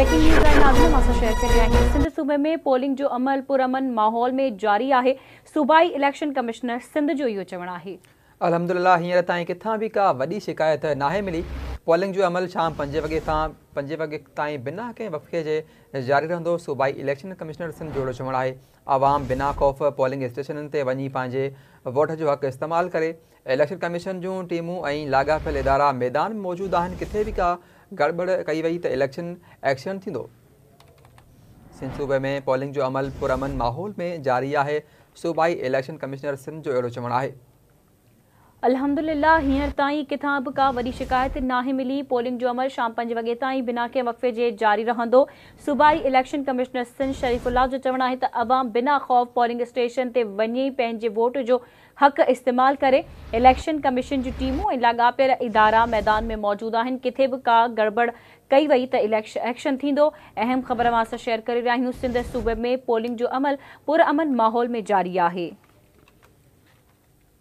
breaking news आहे नाज़िम असां share करे रहिया आहियूं सिंध सूबे में पोलिंग जो अमल पुरअमन माहौल में जारी है सूबाई इलेक्शन कमिश्नर सिंध जो इहो चवणु आहे अलहमदिल्ला हींअर ताईं किथां बि का वॾी शिकायत नाहे मिली पोलिंग जो अमल शाम पंजे वॻे पंजे वगे ताईं बिना कंहिं वफ़क़े जे जारी रहंदो सूबाई इलेक्शन कमिश्नर सिंध जोड़ो अहिड़ो चवणु आहे आवाम बिना ख़ौफ़ पोलिंग स्टेशननि ते वञी पंहिंजे वोट जो हक़ इस्तेमालु करे इलेक्शन कमिशन जूं टीमूं ऐं लाॻापियल इदारा मैदान में मौजूदु आहिनि किथे बि का गड़बड़ कई वई त इलेक्शन एक्शन थींदो सिंध सूबे में पोलिंग जो अमल पुरमन माहौल में जारी आहे सूबाई इलेक्शन कमिश्नर सिंध जो अहिड़ो चवणु आहे अलहमदुल्ला हींअर ताईं किथां का वॾी शिकायत ना मिली पोलिंग जो अमल शाम पंज वगे ताईं बिना कंहिं वक़फ़े जे जारी रहंदो सूबाई इलेक्शन कमिश्नर सिंध शरीफ़ुल्ला जो चवणु आहे त अवाम बिना ख़ौफ़ पोलिंग स्टेशन ते वञी वोट जो हक़ इस्तेमाल करें इलेक्शन कमीशन जो टीमूं ऐं इदारा मैदान में मौजूदु आहिनि किथे भी का गड़बड़ कई वई त इलेक्शन एक्शन अहम ख़बर मां शेयर कर रहा आहियूं सिंध सूबे में पोलिंग जो अमल पुरअमन माहौल में जारी है